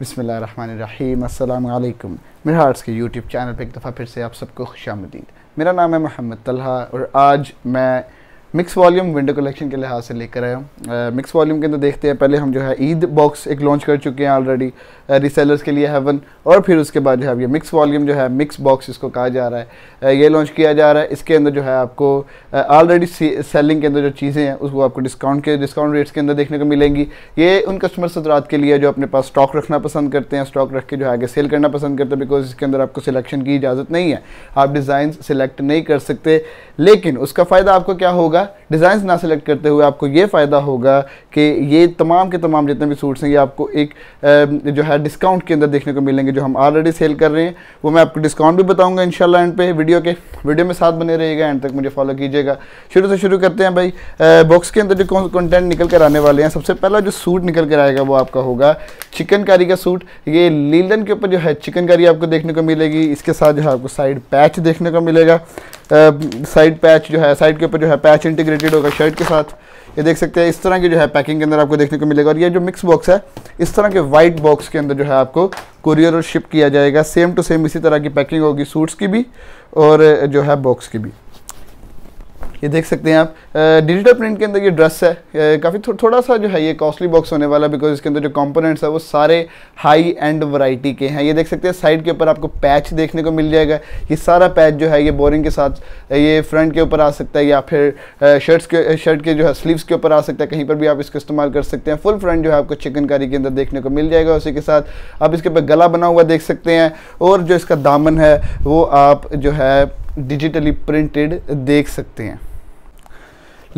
बसमीम मेरे हार्ट्स के यूट्यूब चैनल पर एक दफ़ा फिर से आप सबको खुश मेरा नाम है मोहम्मद तलहा और आज मैं मिक्स वॉल्यूम विंडो कलेक्शन के लिहाज से लेकर आया मिक्स वॉल्यूम के अंदर देखते हैं पहले हम जो है ईद बॉक्स एक लॉन्च कर चुके हैं ऑलरेडी रिसेलर्स के लिए हेवन और फिर उसके बाद जो है ये मिक्स वॉल्यूम जो है मिक्स बॉक्स इसको कहा जा रहा है ये लॉन्च किया जा रहा है इसके अंदर जो है आपको ऑलरेडी सेलिंग के अंदर जो चीज़ें हैं उसको आपको डिस्काउंट के डिस्काउंट रेट्स के अंदर देखने को मिलेंगी ये उन कस्टमर सदरात के लिए जो अपने पास स्टॉक रखना पसंद करते हैं स्टॉक रख के जो है आगे सेल करना पसंद करते हैं बिकॉज इसके अंदर आपको सिलेक्शन की इजाज़त नहीं है आप डिज़ाइन सेलेक्ट नहीं कर सकते लेकिन उसका फ़ायदा आपको क्या होगा droga डिज़ाइन ना सेलेक्ट करते हुए आपको ये फ़ायदा होगा कि ये तमाम के तमाम जितने भी सूट्स हैं ये आपको एक जो है डिस्काउंट के अंदर देखने को मिलेंगे जो हम ऑलरेडी सेल कर रहे हैं वो मैं आपको डिस्काउंट भी बताऊँगा इन एंड पे वीडियो के वीडियो में साथ बने रहेगा एंड तक मुझे फॉलो कीजिएगा शुरू से शुरू करते हैं भाई बॉक्स के अंदर जो कंटेंट निकल कर आने वाले हैं सबसे पहला जो सूट निकल कर आएगा वो आपका होगा चिकनकारी का सूट ये लीलन के ऊपर जो है चिकनकारी आपको देखने को मिलेगी इसके साथ जो है आपको साइड पैच देखने को मिलेगा साइड पैच जो है साइड के ऊपर जो है पैच इंटीग्रेट रिलेटेड होगा शर्ट के साथ ये देख सकते हैं इस तरह की जो है पैकिंग के अंदर आपको देखने को मिलेगा और ये जो मिक्स बॉक्स है इस तरह के वाइट बॉक्स के अंदर जो है आपको कुरियर और शिप किया जाएगा सेम टू सेम इसी तरह की पैकिंग होगी सूट्स की भी और जो है बॉक्स की भी ये देख सकते हैं आप डिजिटल प्रिंट के अंदर ये ड्रेस है काफ़ी थो, थोड़ा सा जो है ये कॉस्टली बॉक्स होने वाला बिकॉज इसके अंदर जो कंपोनेंट्स है वो सारे हाई एंड वैरायटी के हैं ये देख सकते हैं साइड के ऊपर आपको पैच देखने को मिल जाएगा ये सारा पैच जो है ये बोरिंग के साथ ये फ्रंट के ऊपर आ सकता है या फिर शर्ट्स के शर्ट के जो है स्लीवस के ऊपर आ सकता है कहीं पर भी आप इसको इस्तेमाल कर सकते हैं फुल फ्रंट जो है आपको चिकनकारी के अंदर देखने को मिल जाएगा उसी के साथ आप इसके ऊपर गला बना हुआ देख सकते हैं और जो इसका दामन है वो आप जो है डिजिटली प्रिंटेड देख सकते हैं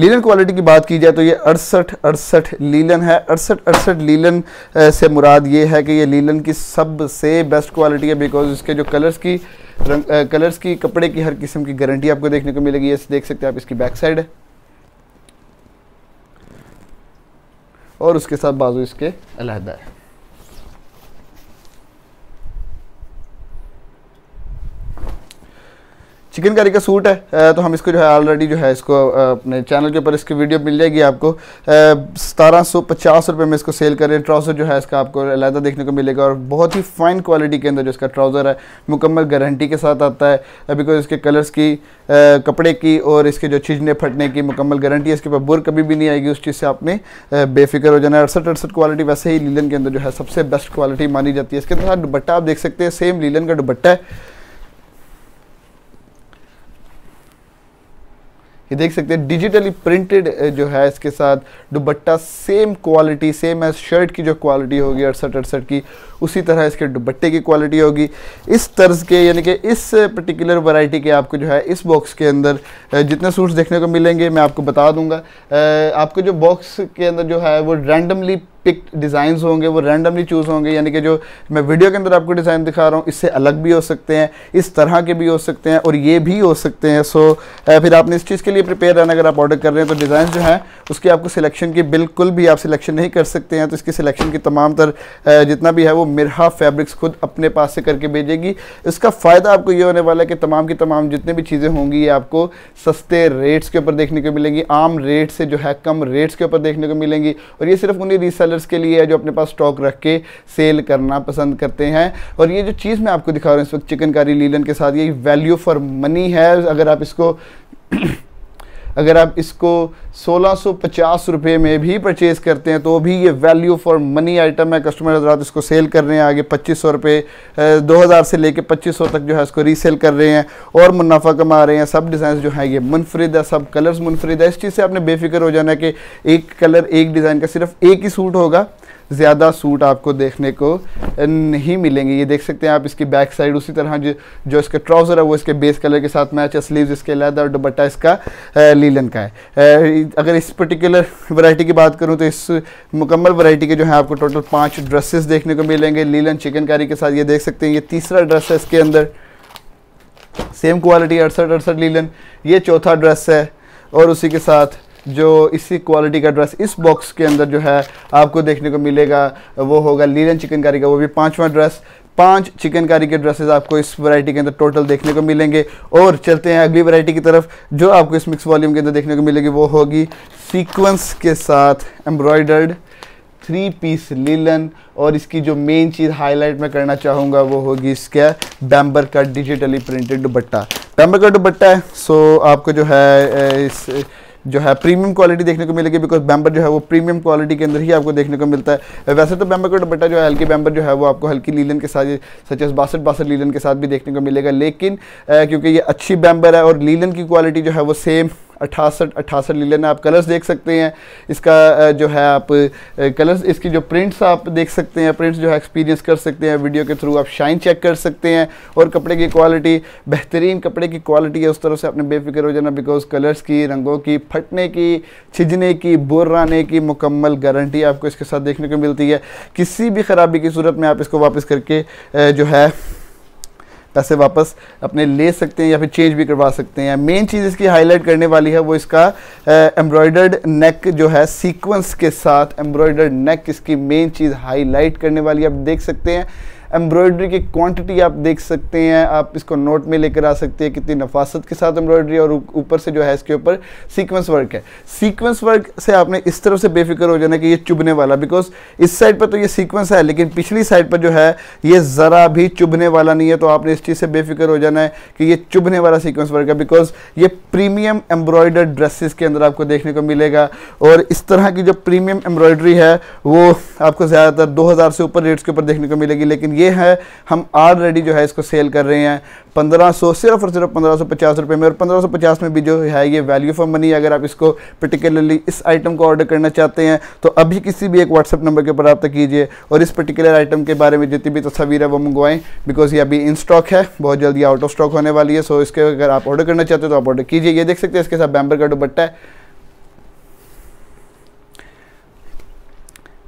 लीलन क्वालिटी की बात की जाए तो ये अड़सठ अड़सठ लीलन है अड़सठ अड़सठ लीलन से मुराद ये है कि ये लीलन की सबसे बेस्ट क्वालिटी है बिकॉज इसके जो कलर्स की रंग कलर्स की कपड़े की हर किस्म की गारंटी आपको देखने को मिलेगी ये देख सकते हैं आप इसकी बैक साइड है और उसके साथ बाजू इसके अलहदा है चिकन करी का सूट है तो हम इसको जो है ऑलरेडी जो है इसको अपने चैनल के ऊपर इसकी वीडियो मिल जाएगी आपको सतारह सौ पचास रुपये में इसको सेल कर रहे हैं ट्राउज़र जो है इसका आपको अलहदा देखने को मिलेगा और बहुत ही फाइन क्वालिटी के अंदर जो इसका ट्राउज़र है मुकम्मल गारंटी के साथ आता है बिकॉज इसके कलर्स की कपड़े की और इसके जो छिजने फटने की मुकम्मल गारंटी है इसके ऊपर बुर कभी भी नहीं आएगी उस चीज़ से आपने बेफिक्र हो जाना अड़सठ अड़सठ क्वालिटी वैसे ही लीलन के अंदर जो है सबसे बेस्ट क्वालिटी मानी जाती है इसके अंदर दुबट्टा आप देख सकते हैं सेम लीलन का दुबट्टा है ये देख सकते हैं डिजिटली प्रिंटेड जो है इसके साथ dupatta same quality same as shirt की जो क्वालिटी होगी अड़सठ अड़सठ की उसी तरह इसके दुबट्टे की क्वालिटी होगी इस तर्ज के यानी कि इस पर्टिकुलर वैरायटी के आपको जो है इस बॉक्स के अंदर जितने सूट्स देखने को मिलेंगे मैं आपको बता दूंगा आपको जो बॉक्स के अंदर जो है वो रैंडमली पिक डिज़ाइन होंगे वो रैंडमली चूज़ होंगे यानी कि जो मैं वीडियो के अंदर आपको डिज़ाइन दिखा रहा हूँ इससे अलग भी हो सकते हैं इस तरह के भी हो सकते हैं और ये भी हो सकते हैं सो फिर आपने इस चीज़ के लिए प्रिपेयर रहना अगर आप ऑर्डर कर रहे हैं तो डिज़ाइन जो है उसकी आपको सिलेक्शन की बिल्कुल भी आप सिलेक्शन नहीं कर सकते हैं तो इसकी सिलेक्शन की तमाम तर जितना भी है वो मिरहा फैब्रिक्स खुद अपने पास से करके भेजेगी इसका फ़ायदा आपको ये होने वाला है कि तमाम की तमाम जितनी भी चीज़ें होंगी ये आपको सस्ते रेट्स के ऊपर देखने को मिलेंगी आम रेट से जो है कम रेट्स के ऊपर देखने को मिलेंगी और ये सिर्फ उन्हीं रीसेल सेलर्स के लिए है जो अपने पास स्टॉक रख के सेल करना पसंद करते हैं और ये जो चीज़ मैं आपको दिखा रहा हूँ इस वक्त चिकनकारी लीलन के साथ ये वैल्यू फॉर मनी है अगर आप इसको अगर आप इसको 1650 रुपए में भी परचेज करते हैं तो भी ये वैल्यू फॉर मनी आइटम है कस्टमर हजरात इसको सेल कर रहे हैं आगे पच्चीस सौ रुपये दो हज़ार से लेके पच्चीस सौ तक जो है इसको रीसेल कर रहे हैं और मुनाफा कमा रहे हैं सब डिज़ाइन जो है ये मुनफरद है सब कलर्स मुनफरद है इस चीज़ से आपने बेफिक्र हो जाना है कि एक कलर एक डिज़ाइन का सिर्फ एक ही सूट होगा ज़्यादा सूट आपको देखने को नहीं मिलेंगे ये देख सकते हैं आप इसकी बैक साइड उसी तरह जो जो इसका ट्राउज़र है वो इसके बेस कलर के साथ मैच है स्लीव्स इसके अलहदा और दुबट्टा इसका लीलन का है अगर इस पर्टिकुलर वैरायटी की बात करूँ तो इस मुकम्मल वैरायटी के जो है आपको टोटल पाँच ड्रेसेस देखने को मिलेंगे लीलन चिकनकारी के साथ ये देख सकते हैं ये तीसरा ड्रेस है इसके अंदर सेम क्वालिटी अड़सठ अड़सठ लीलन ये चौथा ड्रेस है और उसी के साथ जो इसी क्वालिटी का ड्रेस इस बॉक्स के अंदर जो है आपको देखने को मिलेगा वो होगा लीलन चिकनकारी का वो भी पांचवा ड्रेस पांच चिकनकारी के ड्रेसेस आपको इस वैरायटी के अंदर टोटल देखने को मिलेंगे और चलते हैं अगली वैरायटी की तरफ जो आपको इस मिक्स वॉल्यूम के अंदर देखने को मिलेगी वो होगी सीक्वेंस के साथ एम्ब्रॉयडर्ड थ्री पीस लीलन और इसकी जो मेन चीज़ हाईलाइट मैं करना चाहूँगा वो होगी इसका बैम्बर का डिजिटली प्रिंटेड दुबट्टा बैम्बर का दुबट्टा है सो आपको जो है इस जो है प्रीमियम क्वालिटी देखने को मिलेगी बिकॉज बैम्बर जो है वो प्रीमियम क्वालिटी के अंदर ही आपको देखने को मिलता है वैसे तो बैम्बर का दुपट्टा जो है हल्की बैम्बर जो है वो आपको हल्की लीलन के साथ एस बासठ बासठ लीलन के साथ भी देखने को मिलेगा लेकिन क्योंकि ये अच्छी बैम्बर है और लीलन की क्वालिटी जो है वो सेम अठासठ अठासठ ले लेना आप कलर्स देख सकते हैं इसका जो है आप कलर्स इसकी जो प्रिंट्स आप देख सकते हैं प्रिंट्स जो है एक्सपीरियंस कर सकते हैं वीडियो के थ्रू आप शाइन चेक कर सकते हैं और कपड़े की क्वालिटी बेहतरीन कपड़े की क्वालिटी है उस तरह से आपने बेफिक्र हो जाना बिकॉज कलर्स की रंगों की फटने की छिजने की बुराने की मुकम्मल गारंटी आपको इसके साथ देखने को मिलती है किसी भी ख़राबी की सूरत में आप इसको वापस करके जो है पैसे वापस अपने ले सकते हैं या फिर चेंज भी करवा सकते हैं मेन चीज़ इसकी हाईलाइट करने वाली है वो इसका एम्ब्रॉयडर्ड नेक जो है सीक्वेंस के साथ एम्ब्रॉयडर्ड नेक इसकी मेन चीज़ हाईलाइट करने वाली आप देख सकते हैं एम्ब्रॉयडरी की क्वांटिटी आप देख सकते हैं आप इसको नोट में लेकर आ सकते हैं कितनी नफासत के साथ एम्ब्रॉयडरी और ऊपर से जो है इसके ऊपर सीक्वेंस वर्क है सीक्वेंस वर्क से आपने इस तरफ से बेफिक्र हो जाना कि ये चुभने वाला बिकॉज इस साइड पर तो ये सीक्वेंस है लेकिन पिछली साइड पर जो है ये ज़रा भी चुभने वाला नहीं है तो आपने इस चीज़ से बेफिक्र हो जाना है कि ये चुभने वाला सीक्वेंस वर्क है बिकॉज ये प्रीमियम एम्ब्रॉयडर ड्रेसेस के अंदर आपको देखने को मिलेगा और इस तरह की जो प्रीमियम एम्ब्रॉयडरी है वो आपको ज़्यादातर दो से ऊपर रेट्स के ऊपर देखने को मिलेगी लेकिन ये है हम ऑलरेडी जो है इसको सेल कर रहे हैं 1500 सिर्फ और सिर्फ 1550 रुपए में और 1550 में भी जो है ये वैल्यू फॉर मनी अगर आप इसको पर्टिकुलरली इस आइटम को ऑर्डर करना चाहते हैं तो अभी किसी भी एक व्हाट्सअप नंबर के ऊपर रब्ता कीजिए और इस पर्टिकुलर आइटम के बारे में जितनी भी तस्वीर है वो मंगवाएं बिकॉज ये अभी इन स्टॉक है बहुत जल्दी आउट ऑफ स्टॉक होने वाली है सो इसके अगर आप ऑर्डर करना चाहते हो तो आप ऑर्डर कीजिए ये देख सकते हैं इसके साथ बैम्बर का दुपट्टा है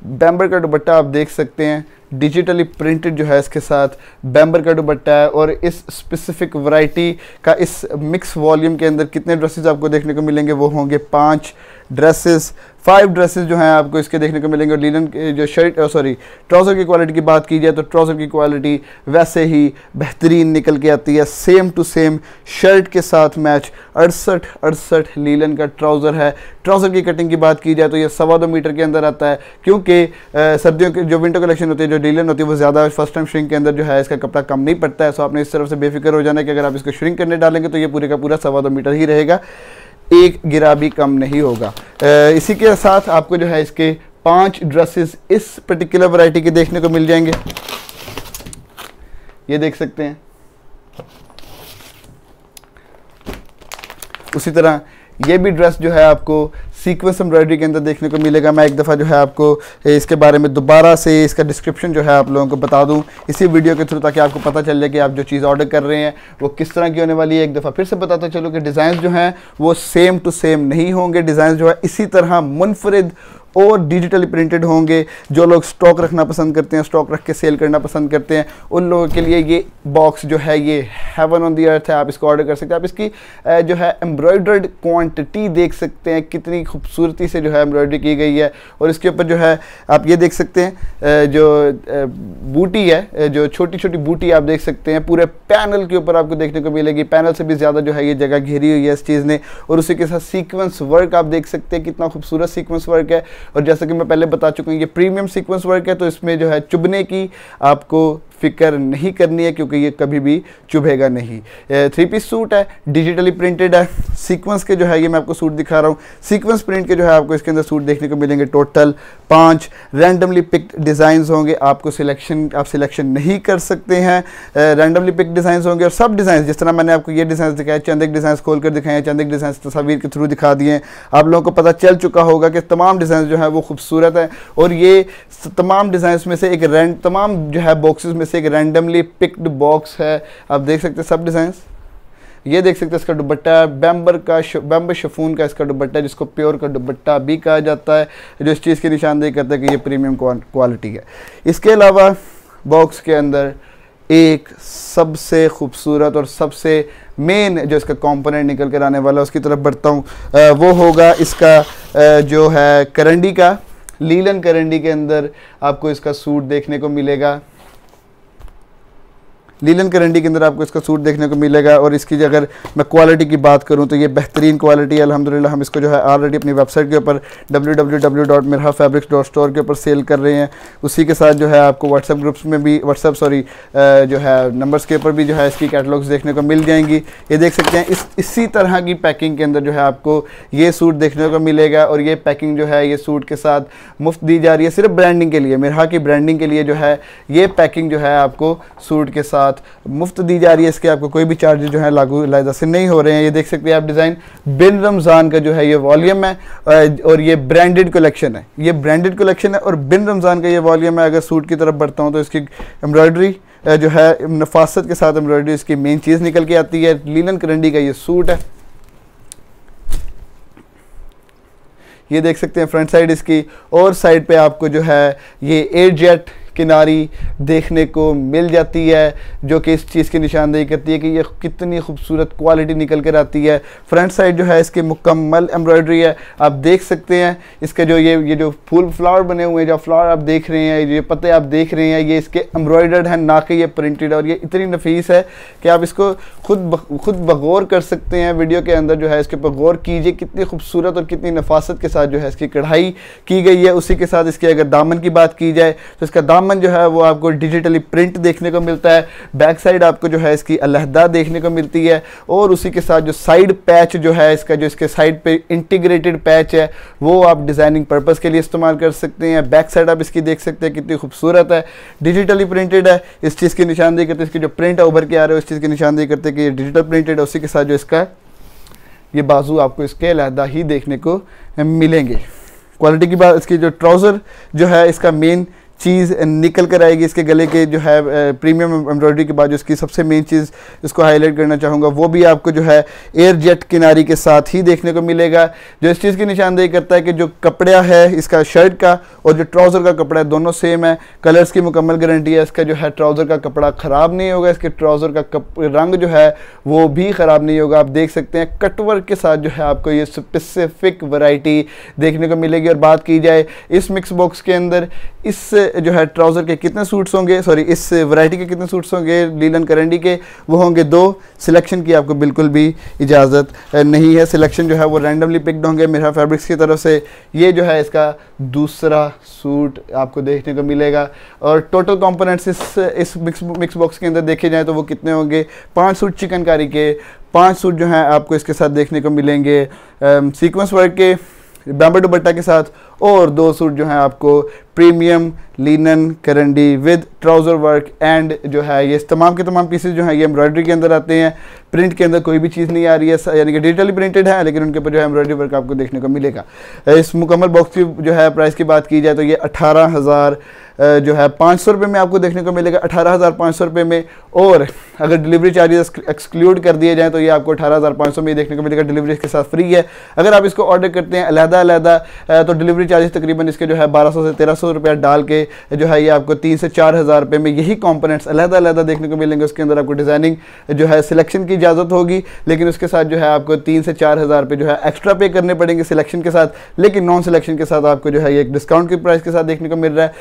बैम्बर का दुबट्टा आप देख सकते हैं डिजिटली प्रिंटेड जो है इसके साथ बैम्बर का दुबट्टा है और इस स्पेसिफिक वैरायटी का इस मिक्स वॉल्यूम के अंदर कितने ड्रेसेस आपको देखने को मिलेंगे वो होंगे पाँच ड्रेसेस फाइव ड्रेसेस जो हैं आपको इसके देखने को मिलेंगे लीलन जो शर्ट सॉरी ट्राउज़र की क्वालिटी की बात की जाए तो ट्राउज़र की क्वालिटी वैसे ही बेहतरीन निकल के आती है सेम टू सेम शर्ट के साथ मैच अड़सठ अड़सठ लीलन का ट्राउज़र है ट्राउज़र की कटिंग की बात की जाए तो ये सवा दो मीटर के अंदर आता है क्योंकि सर्दियों के जो विंटर कलेक्शन होती है जो लीलन होती है वो ज़्यादा फर्स्ट टाइम श्रिंक के अंदर जो है इसका कपड़ा कम नहीं पड़ता है सो आपने इस तरफ से बेफिक्र हो जाना है कि अगर आप इसको श्रिंक करने डालेंगे तो ये पूरे का पूरा सवा दो मीटर ही रहेगा एक गिरा भी कम नहीं होगा इसी के साथ आपको जो है इसके पांच ड्रेसेस इस पर्टिकुलर वैरायटी के देखने को मिल जाएंगे ये देख सकते हैं उसी तरह ये भी ड्रेस जो है आपको सीक्वेंस एम्ब्रॉयडरी के अंदर देखने को मिलेगा मैं एक दफ़ा जो है आपको इसके बारे में दोबारा से इसका डिस्क्रिप्शन जो है आप लोगों को बता दूँ इसी वीडियो के थ्रू ताकि आपको पता चल जाए कि आप जो चीज़ ऑर्डर कर रहे हैं वो किस तरह की होने वाली है एक दफ़ा फिर से बताता चलो कि डिज़ाइन जो हैं वो सेम टू सेम नहीं होंगे डिज़ाइन जो है इसी तरह मुनफरद और डिजिटली प्रिंटेड होंगे जो लोग स्टॉक रखना पसंद करते हैं स्टॉक रख के सेल करना पसंद करते हैं उन लोगों के लिए ये बॉक्स जो है ये हेवन ऑन दी अर्थ है आप इसको ऑर्डर कर सकते हैं आप इसकी जो है एम्ब्रॉयडर्ड क्वांटिटी देख सकते हैं कितनी खूबसूरती से जो है एम्ब्रॉयडरी की गई है और इसके ऊपर जो है आप ये देख सकते हैं जो बूटी है जो छोटी छोटी बूटी आप देख सकते हैं पूरे पैनल के ऊपर आपको देखने को मिलेगी पैनल से भी ज़्यादा जो है ये जगह घेरी हुई है इस चीज़ ने और उसी के साथ सीक्वेंस वर्क आप देख सकते हैं कितना खूबसूरत सीक्वेंस वर्क है और जैसा कि मैं पहले बता चुका हूँ ये प्रीमियम सीक्वेंस वर्क है तो इसमें जो है चुभने की आपको फिक्र नहीं करनी है क्योंकि ये कभी भी चुभेगा नहीं थ्री पीस सूट है डिजिटली प्रिंटेड है सीक्वेंस के जो है ये मैं आपको सूट दिखा रहा हूँ सीक्वेंस प्रिंट के जो है आपको इसके अंदर सूट देखने को मिलेंगे टोटल पाँच रैंडमली पिक्ड डिज़ाइन होंगे आपको सिलेक्शन आप सिलेक्शन नहीं कर सकते हैं रैंडमली पिक्ड डिज़ाइन होंगे और सब डिज़ाइन जिस तरह मैंने आपको ये डिज़ाइन दिखाया चंद एक डिज़ाइन खोल कर दिखाए हैं एक डिज़ाइन तस्वीर के थ्रू दिखा दिए आप लोगों को पता चल चुका होगा कि तमाम डिज़ाइन जो है वो खूबसूरत है और ये तमाम डिज़ाइन में से एक रैंड तमाम जो है बॉक्सेस में से एक रैंडमली पिक्ड बॉक्स है आप देख सकते हैं सब डिज़ाइंस ये देख सकते हैं इसका दुबट्टा है बैम्बर का बैम्बर शफून का इसका दुबट्टा है जिसको प्योर का दुबट्टा भी कहा जाता है जो इस चीज़ की निशानदेही करता है कि ये प्रीमियम क्वालिटी है इसके अलावा बॉक्स के अंदर एक सबसे खूबसूरत और सबसे मेन जो इसका कंपोनेंट निकल कर आने वाला है उसकी तरफ बढ़ता हूँ वो होगा इसका आ, जो है करंडी का लीलन करंडी के अंदर आपको इसका सूट देखने को मिलेगा लीलन करंडी के अंदर आपको इसका सूट देखने को मिलेगा और इसकी अगर मैं क्वालिटी की बात करूँ तो ये बेहतरीन क्वालिटी है अलहमदिल्ला हम इसको जो है ऑलरेडी अपनी वेबसाइट के ऊपर W W W dot Mirha fabrics dot store के ऊपर सेल कर रहे हैं उसी के साथ जो है आपको व्हाट्सअप ग्रुप्स में भी व्हाट्सअप सॉरी जो है नंबर्स के ऊपर भी जो है इसकी कैटलॉग्स देखने को मिल जाएंगी ये देख सकते हैं इस इसी तरह की पैकिंग के अंदर जो है आपको ये सूट देखने को मिलेगा और ये पैकिंग जो है ये सूट के साथ मुफ्त दी जा रही है सिर्फ ब्रांडिंग के लिए मिरहा की ब्रांडिंग के लिए जो है ये पैकिंग जो है आपको सूट के साथ साथ मुफ्त दी जा रही है इसके आपको कोई भी चार्जेस जो है लागू लाइजा से नहीं हो रहे हैं ये देख सकते हैं आप डिज़ाइन बिन रमज़ान का जो है ये वॉल्यूम है और ये ब्रांडेड कलेक्शन है ये ब्रांडेड कलेक्शन है और बिन रमज़ान का ये वॉल्यूम है अगर सूट की तरफ बढ़ता हूँ तो इसकी एम्ब्रॉयडरी जो है नफासत के साथ एम्ब्रॉयडरी इसकी मेन चीज़ निकल के आती है लीलन करंडी का ये सूट है ये देख सकते हैं फ्रंट साइड इसकी और साइड पे आपको जो है ये एयर जेट किनारी देखने को मिल जाती है जो कि इस चीज़ की निशानदेही करती है कि यह कितनी खूबसूरत क्वालिटी निकल कर आती है फ्रंट साइड जो है इसकी मुकम्मल एम्ब्रॉयडरी है आप देख सकते हैं इसके जो ये ये जो फूल फ्लावर बने हुए हैं जो फ्लावर आप देख रहे हैं ये पत्ते आप देख रहे हैं ये इसके एम्ब्रॉयडर्ड हैं ना कि ये प्रिंटेड और ये इतनी नफीस है कि आप इसको खुद ब, खुद बगौर कर सकते हैं वीडियो के अंदर जो है इसके ऊपर गौर कीजिए कितनी खूबसूरत और कितनी नफासत के साथ जो है इसकी कढ़ाई की गई है उसी के साथ इसके अगर दामन की बात की जाए तो इसका दाम दामन जो है वो आपको डिजिटली प्रिंट देखने को मिलता है बैक साइड आपको जो है इसकी अलहदा देखने को मिलती है और उसी के साथ जो साइड पैच जो है इसका जो इसके साइड पे इंटीग्रेटेड पैच है वो आप डिज़ाइनिंग पर्पज़ के लिए इस्तेमाल कर सकते हैं बैक साइड आप इसकी देख सकते हैं कितनी खूबसूरत है डिजिटली प्रिंटेड है इस चीज़ की निशानदेही करते इसकी जो प्रिंट है उभर के आ रहे हो इस चीज़ की निशानदेही करते कि ये डिजिटल प्रिंटेड है उसी के साथ जो इसका ये बाजू आपको इसके अलहदा ही देखने को मिलेंगे क्वालिटी की बात इसकी जो ट्राउज़र जो है इसका मेन चीज़ निकल कर आएगी इसके गले के जो है प्रीमियम एम्ब्रॉयडरी के बाद जो इसकी सबसे मेन चीज़ इसको हाईलाइट करना चाहूँगा वो भी आपको जो है एयर जेट किनारी के साथ ही देखने को मिलेगा जो इस चीज़ की निशानदेही करता है कि जो कपड़ा है इसका शर्ट का और जो ट्राउज़र का कपड़ा है दोनों सेम है कलर्स की मुकम्मल गारंटी है इसका जो है ट्राउज़र का कपड़ा ख़राब नहीं होगा इसके ट्राउज़र का कप, रंग जो है वो भी ख़राब नहीं होगा आप देख सकते हैं कटवर के साथ जो है आपको ये स्पेसिफिक वराइटी देखने को मिलेगी और बात की जाए इस मिक्स बॉक्स के अंदर इस जो है ट्राउज़र के कितने सूट्स होंगे सॉरी इस वैरायटी के कितने सूट्स होंगे लीलन करंडी के वो होंगे दो सिलेक्शन की आपको बिल्कुल भी इजाज़त नहीं है सिलेक्शन जो है वो रैंडमली पिक्ड होंगे मेरा फैब्रिक्स की तरफ से ये जो है इसका दूसरा सूट आपको देखने को मिलेगा और टोटल कॉम्पोनेंट्स इस इस मिक्स मिक्स बॉक्स के अंदर देखे जाएँ तो वो कितने होंगे पाँच सूट चिकनकारी के पाँच सूट जो हैं आपको इसके साथ देखने को मिलेंगे सीकुंस वर्क के बैम्बर दुपट्टा के साथ और दो सूट जो हैं आपको premium linen karandi with trouser work and जो है ये तमाम के तमाम पीसेज जो हैं ये एम्ब्रॉयडरी के अंदर आते हैं प्रिंट के अंदर कोई भी चीज़ नहीं आ रही है यानी कि डिजिटली प्रिंटेड है लेकिन उनके ऊपर जो है एम्ब्रॉयडरी वर्क आपको देखने को मिलेगा इस मुकम्मल बॉक्स की जो है प्राइस की बात की जाए तो ये अठारह हज़ार जो है पाँच सौ रुपये में आपको देखने को मिलेगा अठारह हज़ार पाँच सौ रुपये में और अगर डिलीवरी चार्जेस एक्सक्लूड कर दिए जाएँ तो ये आपको अठारह हज़ार पाँच सौ में देखने को मिलेगा डिलीवरी इसके साथ फ्री है अगर आप इसको ऑर्डर करते हैं अलहदा अलहदा तो डिलीवरी चार्जेस तकरीबन इसके जो है बारह सौ से तेरह सौ रुपया डाल के जो है ये आपको तीन से चार हज़ार रुपये में यही कॉम्पोनेंट्स अलहदा अलहदा देखने को मिलेंगे उसके अंदर आपको डिज़ाइनिंग जो है सिलेक्शन की इजाज़त होगी लेकिन उसके साथ जो है आपको तीन से चार हज़ार रुपये जो है एक्स्ट्रा पे करने पड़ेंगे सिलेक्शन के साथ लेकिन नॉन सिलेक्शन के साथ आपको जो है ये डिस्काउंट की प्राइस के साथ देखने को मिल रहा है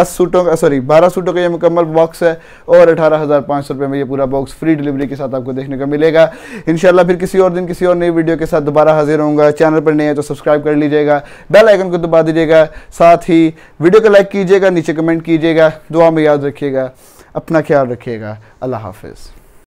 दस दस सूटों का सॉरी बारह सूटों का ये मुकम्मल बॉक्स है और अठारह हज़ार पाँच सौ रुपये में ये पूरा बॉक्स फ्री डिलीवरी के साथ आपको देखने को मिलेगा इन फिर किसी और दिन किसी और नई वीडियो के साथ दोबारा हाजिर होंगे चैनल पर नहीं है तो सब्सक्राइब कर लीजिएगा बेल आइकन को दबा दीजिएगा साथ ही वीडियो को लाइक कीजिएगा नीचे कमेंट कीजिएगा दुआ में याद रखिएगा अपना ख्याल रखिएगा अल्लाह हाफिज़